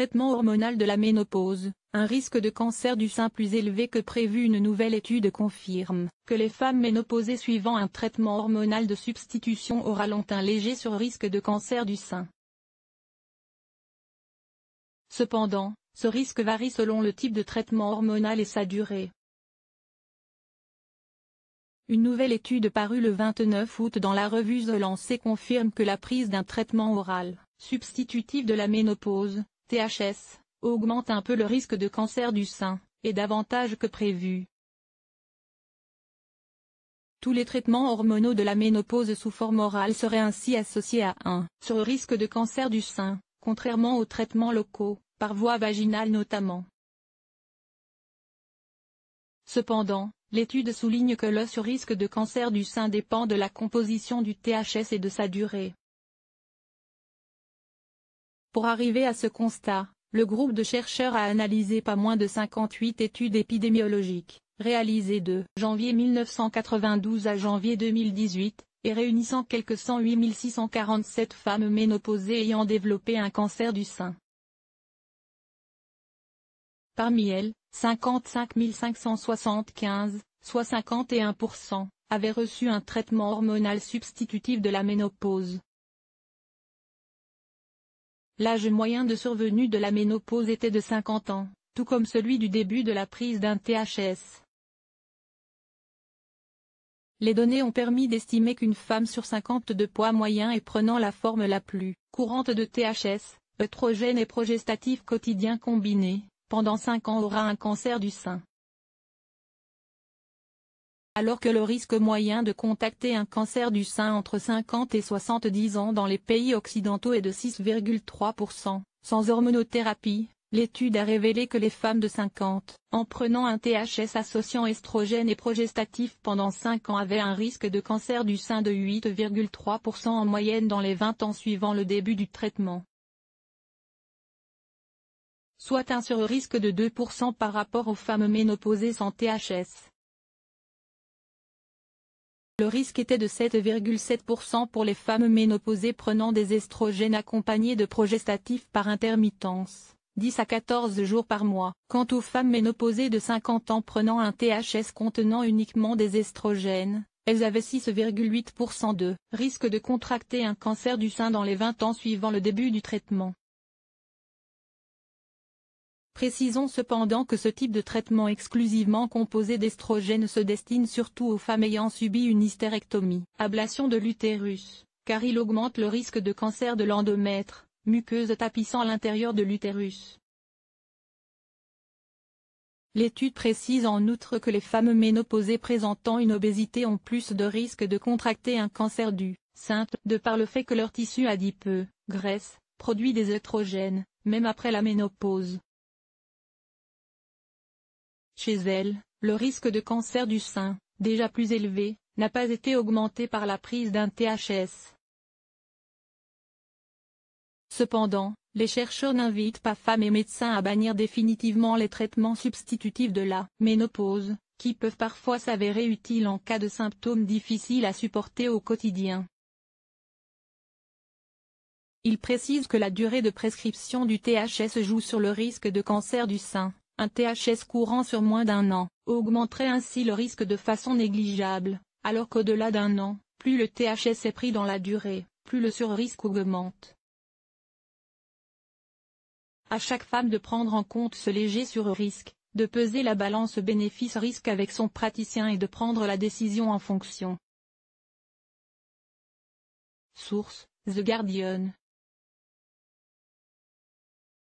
traitement hormonal de la ménopause, un risque de cancer du sein plus élevé que prévu une nouvelle étude confirme que les femmes ménopausées suivant un traitement hormonal de substitution orale ont un léger sur risque de cancer du sein. Cependant, ce risque varie selon le type de traitement hormonal et sa durée. Une nouvelle étude parue le 29 août dans la revue The Lancet confirme que la prise d'un traitement oral, substitutif de la ménopause, THS, augmente un peu le risque de cancer du sein, et davantage que prévu. Tous les traitements hormonaux de la ménopause sous forme orale seraient ainsi associés à un sur risque de cancer du sein, contrairement aux traitements locaux, par voie vaginale notamment. Cependant, l'étude souligne que le sur risque de cancer du sein dépend de la composition du THS et de sa durée. Pour arriver à ce constat, le groupe de chercheurs a analysé pas moins de 58 études épidémiologiques, réalisées de janvier 1992 à janvier 2018, et réunissant quelques 108 647 femmes ménopausées ayant développé un cancer du sein. Parmi elles, 55 575, soit 51%, avaient reçu un traitement hormonal substitutif de la ménopause. L'âge moyen de survenue de la ménopause était de 50 ans, tout comme celui du début de la prise d'un THS. Les données ont permis d'estimer qu'une femme sur 50 de poids moyen et prenant la forme la plus courante de THS, œstrogène et progestatif quotidien combiné, pendant 5 ans aura un cancer du sein alors que le risque moyen de contacter un cancer du sein entre 50 et 70 ans dans les pays occidentaux est de 6,3%, sans hormonothérapie. L'étude a révélé que les femmes de 50, en prenant un THS associant estrogène et progestatif pendant 5 ans avaient un risque de cancer du sein de 8,3% en moyenne dans les 20 ans suivant le début du traitement soit un sur-risque de 2% par rapport aux femmes ménopausées sans THS. Le risque était de 7,7% pour les femmes ménopausées prenant des estrogènes accompagnés de progestatifs par intermittence, 10 à 14 jours par mois. Quant aux femmes ménopausées de 50 ans prenant un THS contenant uniquement des estrogènes, elles avaient 6,8% de risque de contracter un cancer du sein dans les 20 ans suivant le début du traitement. Précisons cependant que ce type de traitement exclusivement composé d'estrogènes se destine surtout aux femmes ayant subi une hystérectomie, ablation de l'utérus, car il augmente le risque de cancer de l'endomètre, muqueuse tapissant l'intérieur de l'utérus. L'étude précise en outre que les femmes ménopausées présentant une obésité ont plus de risques de contracter un cancer du sein de par le fait que leur tissu adipeux, graisse, produit des œstrogènes, même après la ménopause. Chez elle, le risque de cancer du sein, déjà plus élevé, n'a pas été augmenté par la prise d'un THS. Cependant, les chercheurs n'invitent pas femmes et médecins à bannir définitivement les traitements substitutifs de la ménopause, qui peuvent parfois s'avérer utiles en cas de symptômes difficiles à supporter au quotidien. Ils précisent que la durée de prescription du THS joue sur le risque de cancer du sein. Un THS courant sur moins d'un an augmenterait ainsi le risque de façon négligeable, alors qu'au-delà d'un an, plus le THS est pris dans la durée, plus le sur-risque augmente. À chaque femme de prendre en compte ce léger sur-risque, de peser la balance bénéfice-risque avec son praticien et de prendre la décision en fonction. Source, The Guardian